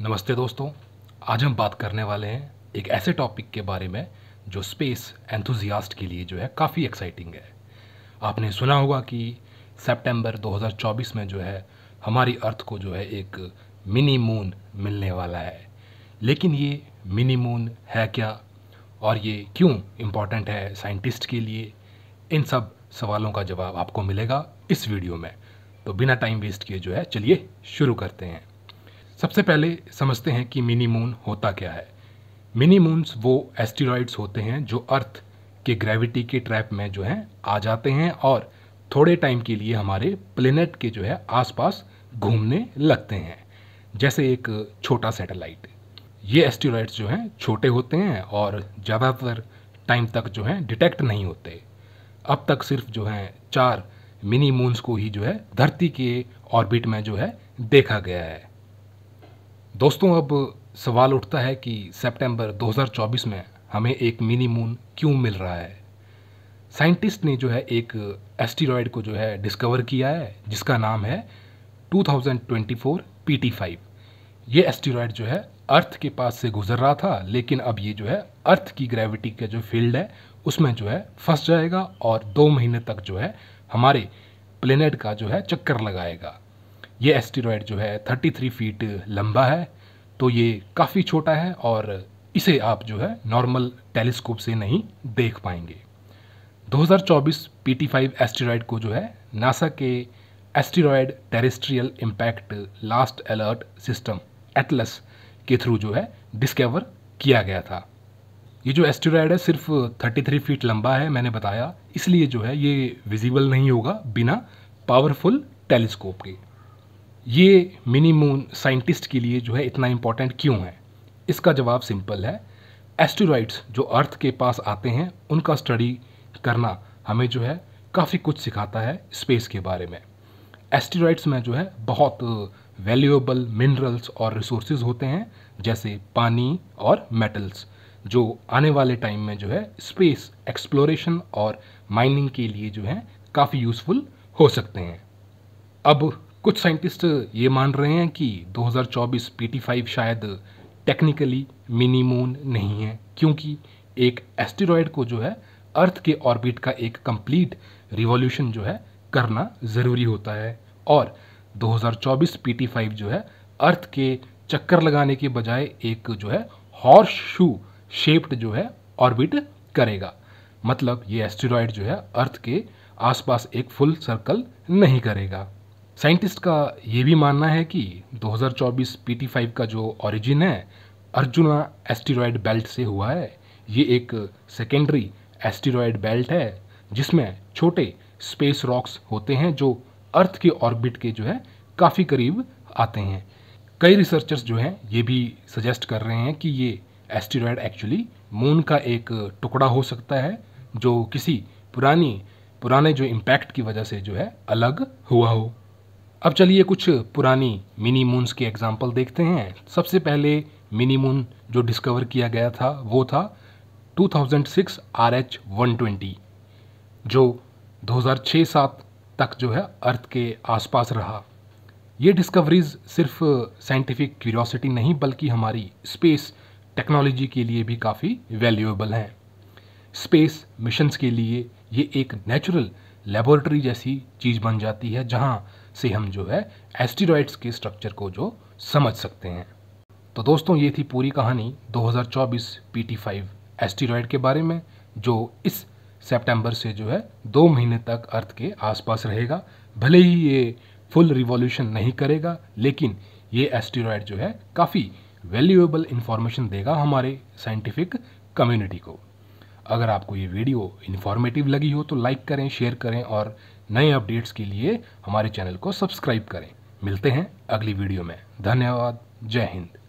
नमस्ते दोस्तों आज हम बात करने वाले हैं एक ऐसे टॉपिक के बारे में जो स्पेस एंथुजियास्ट के लिए जो है काफ़ी एक्साइटिंग है आपने सुना होगा कि सितंबर 2024 में जो है हमारी अर्थ को जो है एक मिनी मून मिलने वाला है लेकिन ये मिनी मून है क्या और ये क्यों इम्पॉर्टेंट है साइंटिस्ट के लिए इन सब सवालों का जवाब आपको मिलेगा इस वीडियो में तो बिना टाइम वेस्ट किए जो है चलिए शुरू करते हैं सबसे पहले समझते हैं कि मिनी मून होता क्या है मिनी मून्स वो एस्टेरॉइड्स होते हैं जो अर्थ के ग्रेविटी के ट्रैप में जो हैं आ जाते हैं और थोड़े टाइम के लिए हमारे प्लेनेट के जो है आसपास घूमने लगते हैं जैसे एक छोटा सैटेलाइट ये एस्टेरॉइड्स जो हैं छोटे होते हैं और ज़्यादातर टाइम तक जो हैं डिटेक्ट नहीं होते अब तक सिर्फ जो हैं चार मिनी मून्स को ही जो है धरती के ऑर्बिट में जो है देखा गया है दोस्तों अब सवाल उठता है कि सितंबर 2024 में हमें एक मिनी मून क्यों मिल रहा है साइंटिस्ट ने जो है एक एस्टीरॉयड को जो है डिस्कवर किया है जिसका नाम है 2024 PT5 ये एस्टीरॉयड जो है अर्थ के पास से गुजर रहा था लेकिन अब ये जो है अर्थ की ग्रेविटी का जो फील्ड है उसमें जो है फंस जाएगा और दो महीने तक जो है हमारे प्लेनेट का जो है चक्कर लगाएगा ये एस्टीरॉयड जो है 33 फीट लंबा है तो ये काफ़ी छोटा है और इसे आप जो है नॉर्मल टेलीस्कोप से नहीं देख पाएंगे 2024 PT5 फाइव एस्टेरॉयड को जो है नासा के asteroid terrestrial impact last alert system ATLAS के थ्रू जो है डिस्कवर किया गया था ये जो एस्टेरॉयड है सिर्फ 33 फीट लंबा है मैंने बताया इसलिए जो है ये विजिबल नहीं होगा बिना पावरफुल टेलीस्कोप के ये मिनी मून साइंटिस्ट के लिए जो है इतना इम्पॉर्टेंट क्यों है इसका जवाब सिंपल है एस्टोराइड्स जो अर्थ के पास आते हैं उनका स्टडी करना हमें जो है काफ़ी कुछ सिखाता है स्पेस के बारे में एस्टेरॉइड्स में जो है बहुत वैल्यूएबल मिनरल्स और रिसोर्सेज होते हैं जैसे पानी और मेटल्स जो आने वाले टाइम में जो है स्पेस एक्सप्लोरेशन और माइनिंग के लिए जो है काफ़ी यूज़फुल हो सकते हैं अब कुछ साइंटिस्ट ये मान रहे हैं कि 2024 PT5 शायद टेक्निकली मिनी मून नहीं है क्योंकि एक एस्टेरॉयड को जो है अर्थ के ऑर्बिट का एक कंप्लीट रिवॉल्यूशन जो है करना ज़रूरी होता है और 2024 PT5 जो है अर्थ के चक्कर लगाने के बजाय एक जो है हॉर्स शू शेप्ड जो है ऑर्बिट करेगा मतलब ये एस्टेरॉयड जो है अर्थ के आसपास एक फुल सर्कल नहीं करेगा साइंटिस्ट का ये भी मानना है कि 2024 PT5 का जो ओरिजिन है अर्जुना एस्टेरॉयड बेल्ट से हुआ है ये एक सेकेंडरी एस्टीरॉयड बेल्ट है जिसमें छोटे स्पेस रॉक्स होते हैं जो अर्थ के ऑर्बिट के जो है काफ़ी करीब आते हैं कई रिसर्चर्स जो हैं ये भी सजेस्ट कर रहे हैं कि ये एस्टेरॉयड एक्चुअली मून का एक टुकड़ा हो सकता है जो किसी पुरानी पुराने जो इम्पैक्ट की वजह से जो है अलग हुआ हो अब चलिए कुछ पुरानी मिनी मून्स के एग्जाम्पल देखते हैं सबसे पहले मिनी मून जो डिस्कवर किया गया था वो था 2006 आर एच वन ट्वेंटी जो 2006-7 तक जो है अर्थ के आसपास रहा ये डिस्कवरीज सिर्फ साइंटिफिक क्यूरियोसिटी नहीं बल्कि हमारी स्पेस टेक्नोलॉजी के लिए भी काफ़ी वैल्यूएबल हैं स्पेस मिशंस के लिए ये एक नेचुरल लेबोरेटरी जैसी चीज़ बन जाती है जहाँ से हम जो है एस्टीरॉयड्स के स्ट्रक्चर को जो समझ सकते हैं तो दोस्तों ये थी पूरी कहानी 2024 PT5 एस्टीरॉयड के बारे में जो इस सितंबर से जो है दो महीने तक अर्थ के आसपास रहेगा भले ही ये फुल रिवॉल्यूशन नहीं करेगा लेकिन ये एस्टीरॉयड जो है काफ़ी वैल्यूएबल इन्फॉर्मेशन देगा हमारे साइंटिफिक कम्युनिटी को अगर आपको ये वीडियो इन्फॉर्मेटिव लगी हो तो लाइक करें शेयर करें और नए अपडेट्स के लिए हमारे चैनल को सब्सक्राइब करें मिलते हैं अगली वीडियो में धन्यवाद जय हिंद